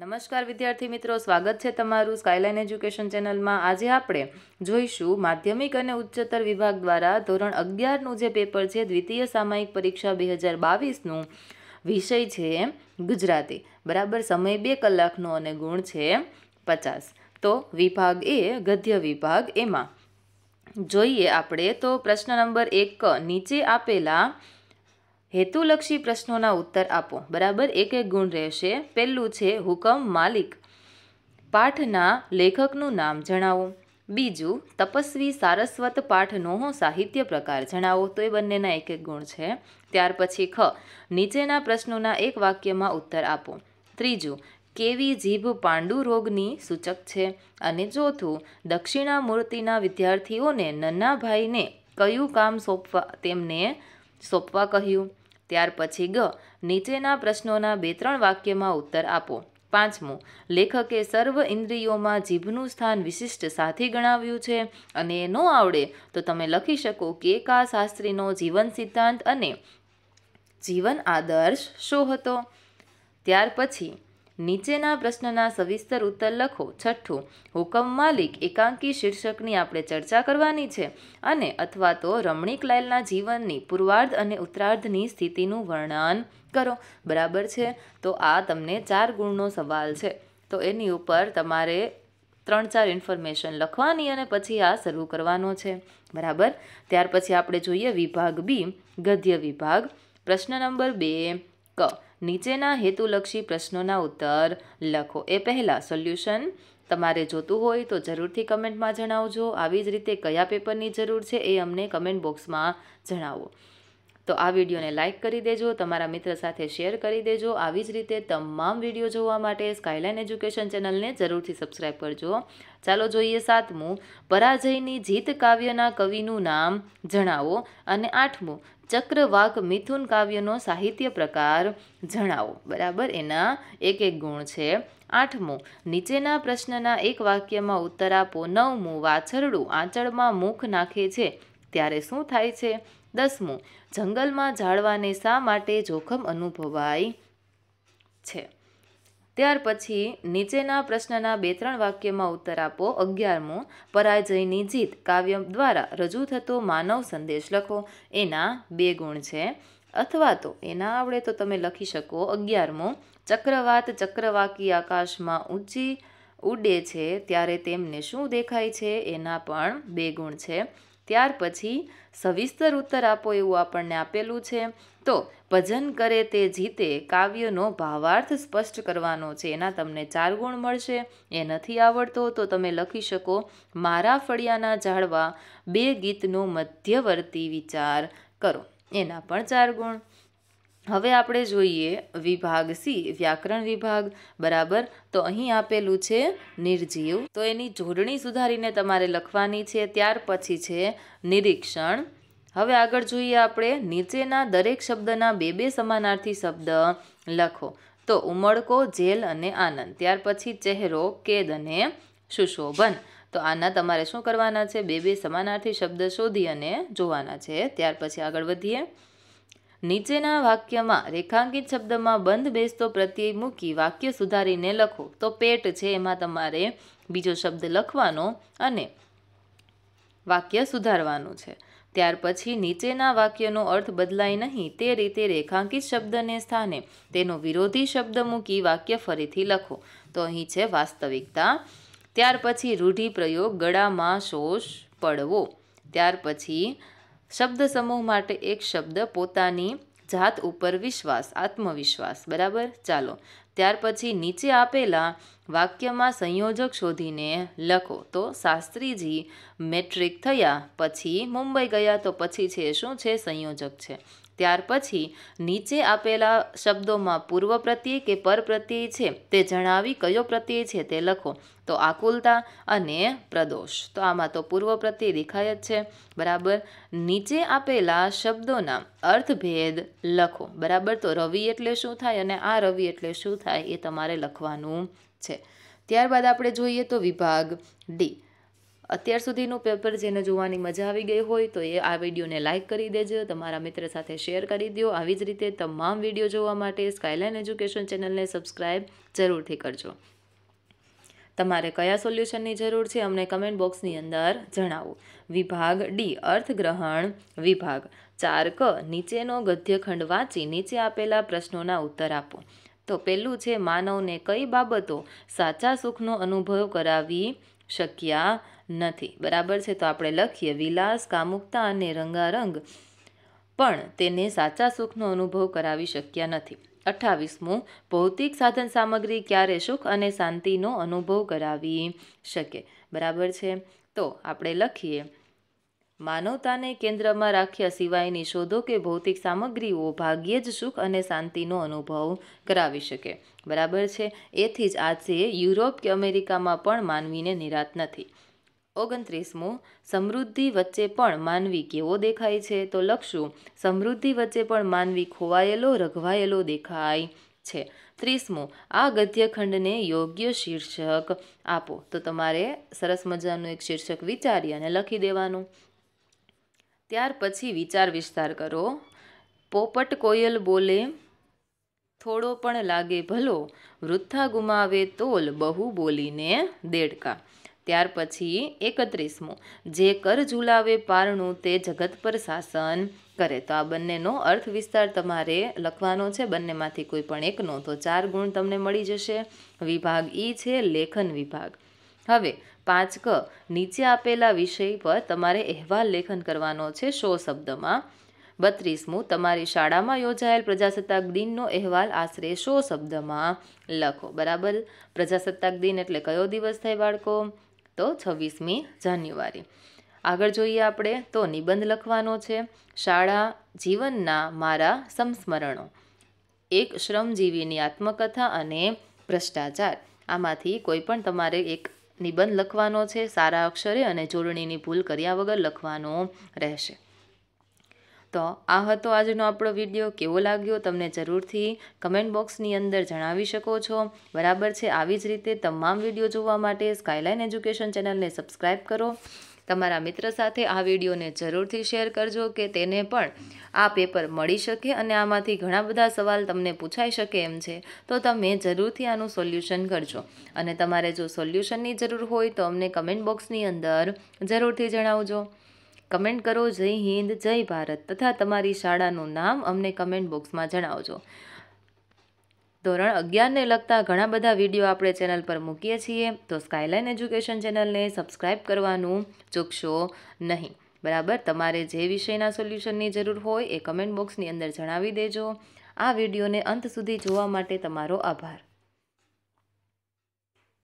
નમસ્કાર વિદ્યાર્થી મિત્રો સ્વાગત છે તમારું સ્કાયલાઇન એજ્યુકેશન ચેનલમાં આજે આપણે જોઈશું માધ્યમિક અને ઉચ્ચતર વિભાગ દ્વારા ધોરણ અગિયારનું જે પેપર છે દ્વિતીય સામાયિક પરીક્ષા બે હજાર બાવીસનું વિષય છે ગુજરાતી બરાબર સમય બે કલાકનો અને ગુણ છે પચાસ તો વિભાગ એ ગદ્ય વિભાગ એમાં જોઈએ આપણે તો પ્રશ્ન નંબર એક નીચે આપેલા હેતુલક્ષી પ્રશ્નોના ઉત્તર આપો બરાબર એક એક ગુણ રહેશે પહેલું છે હુકમ માલિક પાઠના લેખકનું નામ જણાવો બીજું તપસ્વી સારસ્વત પાઠનો સાહિત્ય પ્રકાર જણાવો તો એ બંનેના એક એક ગુણ છે ત્યાર પછી ખ નીચેના પ્રશ્નોના એક વાક્યમાં ઉત્તર આપો ત્રીજું કેવી જીભ પાંડુ રોગની સૂચક છે અને ચોથું દક્ષિણા મૂર્તિના વિદ્યાર્થીઓને ભાઈને કયું કામ સોંપવા તેમને સોંપવા કહ્યું ત્યાર પછી ગ નીચેના પ્રશ્નોના બે ત્રણ વાક્યમાં ઉત્તર આપો પાંચમું લેખકે સર્વ ઇન્દ્રિયોમાં જીભનું સ્થાન વિશિષ્ટ સાથી ગણાવ્યું છે અને એ ન આવડે તો તમે લખી શકો કે કા શાસ્ત્રીનો જીવન સિદ્ધાંત અને જીવન આદર્શ શું હતો ત્યાર પછી નીચેના પ્રશ્નના સવિસ્તર ઉત્તર લખો છઠ્ઠું હુકમ માલિક એકાંકી શીર્ષકની આપણે ચર્ચા કરવાની છે અને અથવા તો રમણીક લાયલના જીવનની પૂર્વાર્ધ અને ઉત્તરાર્ધની સ્થિતિનું વર્ણન કરો બરાબર છે તો આ તમને ચાર ગુણનો સવાલ છે તો એની ઉપર તમારે ત્રણ ચાર ઇન્ફોર્મેશન લખવાની અને પછી આ શરૂ કરવાનો છે બરાબર ત્યાર પછી આપણે જોઈએ વિભાગ બી ગદ્ય વિભાગ પ્રશ્ન નંબર બે ક નીચેના હેતુલક્ષી પ્રશ્નોના ઉત્તર લખો એ પહેલાં સોલ્યુશન તમારે જોતું હોય તો જરૂરથી કમેન્ટમાં જણાવજો આવી જ રીતે કયા પેપરની જરૂર છે એ અમને કમેન્ટ બોક્સમાં જણાવો તો આ વિડીયોને લાઇક કરી દેજો તમારા મિત્ર સાથે શેર કરી દેજો આવી જ રીતે તમામ વિડીયો જોવા માટે સ્કાયલાઇન એજ્યુકેશન ચેનલને જરૂરથી સબસ્ક્રાઈબ કરજો ચાલો જોઈએ સાતમું પરાજયની જીત કાવ્યના કવિનું નામ જણાવો અને આઠમું ચક્રવાક મિથુન કાવ્યનો સાહિત્ય પ્રકાર જણાવો બરાબર એના એક એક ગુણ છે આઠમું નીચેના પ્રશ્નના એક વાક્યમાં ઉત્તર આપો નવમું વાછરડું આંચળમાં મુખ નાખે છે ત્યારે શું થાય છે દસમું જંગલમાં ઝાડવાને શા માટે જોખમ અનુભવાય છે ત્યાર પછી નીચેના પ્રશ્નના બે ત્રણ વાક્યમાં ઉત્તર આપો અગિયારમું પરાજયની જીત કાવ્ય દ્વારા રજૂ થતો માનવ સંદેશ લખો એના બે ગુણ છે અથવા તો એના આવડે તો તમે લખી શકો અગિયારમું ચક્રવાત ચક્રવાકી આકાશમાં ઊંચી ઉડે છે ત્યારે તેમને શું દેખાય છે એના પણ બે ગુણ છે ત્યાર પછી સવિસ્તર ઉત્તર આપો એવું આપણને આપેલું છે તો ભજન કરે તે જીતે કાવ્યનો ભાવાર્થ સ્પષ્ટ કરવાનો છે એના તમને ચાર ગુણ મળશે એ નથી આવડતો તો તમે લખી શકો મારા ફળિયાના ઝાડવા બે ગીતનો મધ્યવર્તી વિચાર કરો એના પણ ચાર ગુણ હવે આપણે જોઈએ વિભાગ સી વ્યાકરણ વિભાગ બરાબર તો અહીં આપેલું છે નિર્જીવ તો એની જોડણી સુધારીને તમારે લખવાની છે ત્યાર પછી છે નિરીક્ષણ હવે આગળ જોઈએ આપણે નીચેના દરેક શબ્દના બે બે સમાનાર્થી શબ્દ લખો તો ઉમળકો જેલ અને આનંદ ત્યાર પછી ચહેરો કેદ અને સુશોભન તો આના તમારે શું કરવાના છે બે બે સમાનાર્થી શબ્દ શોધી અને જોવાના છે ત્યાર પછી આગળ વધીએ નીચેના વાક્યમાં રેખાંકિત શબ્દમાં બંધ બેસતો પ્રત્યય મૂકી વાક્ય સુધારીને લખો તો પેટ છે એમાં તમારે બીજો શબ્દ લખવાનો અને વાક્ય સુધારવાનું છે ત્યાર પછી નીચેના વાક્યનો અર્થ બદલાય નહીં તે રીતે રેખાંકિત શબ્દને સ્થાને તેનો વિરોધી શબ્દ મૂકી વાક્ય ફરીથી લખો તો અહીં છે વાસ્તવિકતા ત્યાર પછી રૂઢિપ્રયોગ ગળામાં શોષ પડવો ત્યાર પછી શબ્દ સમૂહ માટે એક શબ્દ પોતાની જાત ઉપર વિશ્વાસ આત્મવિશ્વાસ બરાબર ચાલો ત્યાર પછી નીચે આપેલા વાક્યમાં સંયોજક શોધીને લખો તો શાસ્ત્રીજી મેટ્રિક થયા પછી મુંબઈ ગયા તો પછી છે શું છે સંયોજક છે ત્યાર પછી નીચે આપેલા શબ્દોમાં પૂર્વ પ્રત્યય કે પર પ્રત્યય છે તે જણાવી કયો પ્રત્યય છે તે લખો તો આકુલતા અને પ્રદોષ તો આમાં તો પૂર્વ પ્રત્યય દેખાય જ છે બરાબર નીચે આપેલા શબ્દોના અર્થભેદ લખો બરાબર તો રવિ એટલે શું થાય અને આ રવિ એટલે શું થાય એ તમારે લખવાનું છે ત્યારબાદ આપણે જોઈએ તો વિભાગ ડી અત્યાર સુધીનું પેપર જેને જોવાની મજા આવી ગઈ હોય તો એ આ વિડીયોને લાઇક કરી દેજો તમારા મિત્ર સાથે શેર કરી દો આવી જ રીતે તમામ વિડીયો જોવા માટે સ્કાયલાઇન એજ્યુકેશન ચેનલને સબસ્ક્રાઈબ જરૂરથી કરજો તમારે કયા સોલ્યુશનની જરૂર છે અમને કમેન્ટ બોક્સની અંદર જણાવો વિભાગ ડી અર્થગ્રહણ વિભાગ ચાર ક નીચેનો ગદ્યખંડ વાંચી નીચે આપેલા પ્રશ્નોના ઉત્તર આપો તો પહેલું છે માનવને કઈ બાબતો સાચા સુખનો અનુભવ કરાવી શક્યા નથી બરાબર છે તો આપણે લખીએ વિલાસ કામુકતા અને રંગારંગ પણ તેને સાચા સુખનો અનુભવ કરાવી શક્યા નથી અઠ્ઠાવીસમું ભૌતિક સાધન સામગ્રી ક્યારે સુખ અને શાંતિનો અનુભવ કરાવી શકે બરાબર છે તો આપણે લખીએ માનવતાને કેન્દ્રમાં રાખ્યા સિવાયની શોધો કે ભૌતિક સામગ્રીઓ ભાગ્યે જ સુખ અને શાંતિનો અનુભવ કરાવી શકે બરાબર છે એથી જ આજે યુરોપ કે અમેરિકામાં પણ માનવીને નિરાત નથી ઓગણત્રીસમું સમૃદ્ધિ વચ્ચે પણ માનવી કેવો દેખાય છે તો લખશું સમૃદ્ધિ વચ્ચે પણ માનવી ખોવાયેલો રઘવાયેલો દેખાય છે ત્રીસમું આ ગદ્યખંડને યોગ્ય શીર્ષક આપો તો તમારે સરસ મજાનું એક શીર્ષક વિચારી અને લખી દેવાનું ત્યાર પછી વિચાર વિસ્તાર કરો પોપટ કોયલ બોલે થોડો પણ લાગે ભલો વૃથા ગુમાવે તોલ બહુ બોલીને દેડકા ત્યાર પછી એકત્રીસમું જે કર ઝુલાવે પારણું તે જગત પર શાસન કરે તો આ બંનેનો અર્થ વિસ્તાર તમારે લખવાનો છે બંનેમાંથી કોઈ પણ એકનો તો ચાર ગુણ તમને મળી જશે વિભાગ ઈ છે લેખન વિભાગ હવે પાંચ ક નીચે આપેલા વિષય પર તમારે અહેવાલ લેખન કરવાનો છે શો શબ્દમાં બત્રીસમું તમારી શાળામાં યોજાયેલ પ્રજાસત્તાક દિનનો અહેવાલ આશરે શો શબ્દમાં લખો બરાબર પ્રજાસત્તાક દિન એટલે કયો દિવસ થાય બાળકો તો છવ્વીસમી જાન્યુઆરી આગળ જોઈએ આપણે તો નિબંધ લખવાનો છે શાળા જીવનના મારા સંસ્મરણો એક શ્રમજીવીની આત્મકથા અને ભ્રષ્ટાચાર આમાંથી કોઈ પણ તમારે એક નિબંધ લખવાનો છે સારા અક્ષરે અને જોડણીની ભૂલ કર્યા વગર લખવાનો રહેશે તો આ હતો આજનો આપણો વિડીયો કેવો લાગ્યો તમને જરૂરથી કમેન્ટ બોક્સની અંદર જણાવી શકો છો બરાબર છે આવી જ રીતે તમામ વિડીયો જોવા માટે સ્કાયલાઇન એજ્યુકેશન ચેનલને સબસ્ક્રાઈબ કરો તમારા મિત્ર સાથે આ વિડીયોને જરૂરથી શેર કરજો કે તેને પણ આ પેપર મળી શકે અને આમાંથી ઘણા બધા સવાલ તમને પૂછાઈ શકે એમ છે તો તમે જરૂરથી આનું સોલ્યુશન કરજો અને તમારે જો સોલ્યુશનની જરૂર હોય તો અમને કમેન્ટ બોક્સની અંદર જરૂરથી જણાવજો કમેન્ટ કરો જય હિન્દ જય ભારત તથા તમારી શાળાનું નામ અમને કમેન્ટ બોક્સમાં જણાવજો ધોરણ અગિયારને લગતા ઘણા બધા વિડીયો આપણે ચેનલ પર મૂકીએ છીએ તો સ્કાયલાઇન એજ્યુકેશન ચેનલને સબસ્ક્રાઇબ કરવાનું ચૂકશો નહીં બરાબર તમારે જે વિષયના સોલ્યુશનની જરૂર હોય એ કમેન્ટ બોક્સની અંદર જણાવી દેજો આ વિડીયોને અંત સુધી જોવા માટે તમારો આભાર